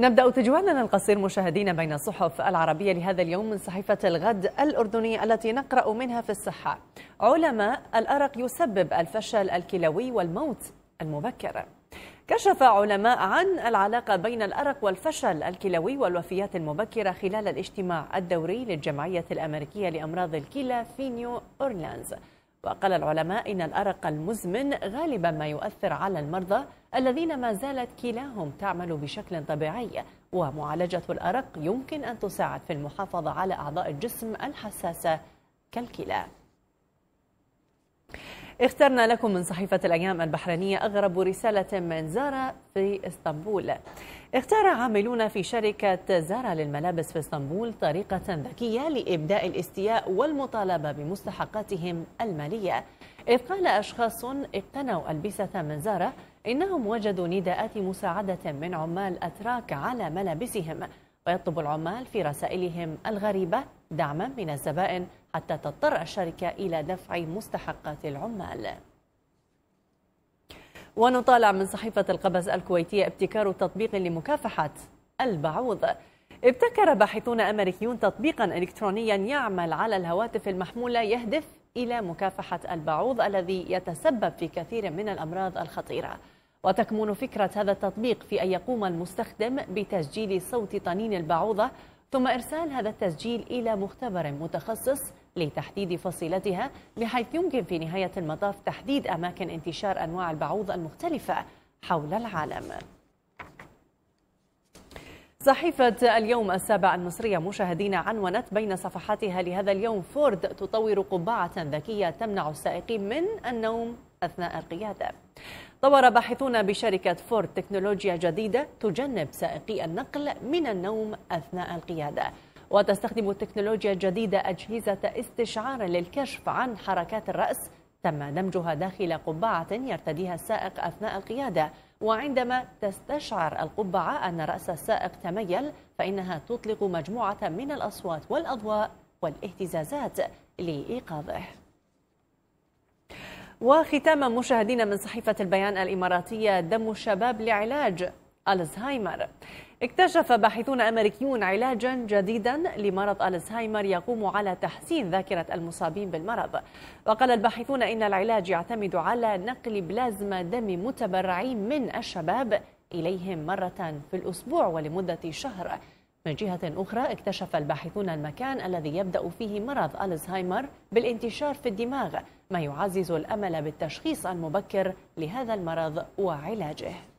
نبدأ تجوالنا القصير مشاهدينا بين الصحف العربية لهذا اليوم من صحيفة الغد الأردنية التي نقرأ منها في الصحة علماء الأرق يسبب الفشل الكلوي والموت المبكر كشف علماء عن العلاقة بين الأرق والفشل الكلوي والوفيات المبكرة خلال الاجتماع الدوري للجمعية الأمريكية لأمراض الكلى في نيو أورلانز وقال العلماء إن الأرق المزمن غالبا ما يؤثر على المرضى الذين ما زالت كلاهم تعمل بشكل طبيعي ومعالجة الأرق يمكن أن تساعد في المحافظة على أعضاء الجسم الحساسة كالكلى اخترنا لكم من صحيفة الأيام البحرينية أغرب رسالة من زارا في اسطنبول اختار عاملون في شركة زارا للملابس في اسطنبول طريقة ذكية لإبداء الاستياء والمطالبة بمستحقاتهم المالية إذ قال أشخاص اقتنوا ألبسة من زارا إنهم وجدوا نداءات مساعدة من عمال أتراك على ملابسهم ويطلب العمال في رسائلهم الغريبة دعما من الزبائن حتى تضطر الشركة إلى دفع مستحقات العمال ونطالع من صحيفة القبس الكويتية ابتكار تطبيق لمكافحة البعوض ابتكر باحثون أمريكيون تطبيقا إلكترونيا يعمل على الهواتف المحمولة يهدف إلى مكافحة البعوض الذي يتسبب في كثير من الأمراض الخطيرة وتكمن فكرة هذا التطبيق في أن يقوم المستخدم بتسجيل صوت طنين البعوضة ثم إرسال هذا التسجيل إلى مختبر متخصص لتحديد فصيلتها بحيث يمكن في نهاية المطاف تحديد أماكن انتشار أنواع البعوض المختلفة حول العالم صحيفة اليوم السابع المصرية مشاهدين عنونت بين صفحاتها لهذا اليوم فورد تطور قبعة ذكية تمنع السائقين من النوم أثناء القيادة طور باحثون بشركة فورد تكنولوجيا جديدة تجنب سائقي النقل من النوم أثناء القيادة وتستخدم التكنولوجيا الجديدة أجهزة استشعار للكشف عن حركات الرأس تم دمجها داخل قبعة يرتديها السائق أثناء القيادة وعندما تستشعر القبعة أن رأس السائق تميل فإنها تطلق مجموعة من الأصوات والأضواء والاهتزازات لإيقاظه وختاما مشاهدينا من صحيفة البيان الإماراتية دم الشباب لعلاج الزهايمر اكتشف باحثون أمريكيون علاجا جديدا لمرض الزهايمر يقوم على تحسين ذاكرة المصابين بالمرض وقال الباحثون إن العلاج يعتمد على نقل بلازما دم متبرعين من الشباب إليهم مرة في الأسبوع ولمدة شهر من جهة أخرى اكتشف الباحثون المكان الذي يبدأ فيه مرض ألزهايمر بالانتشار في الدماغ ما يعزز الأمل بالتشخيص المبكر لهذا المرض وعلاجه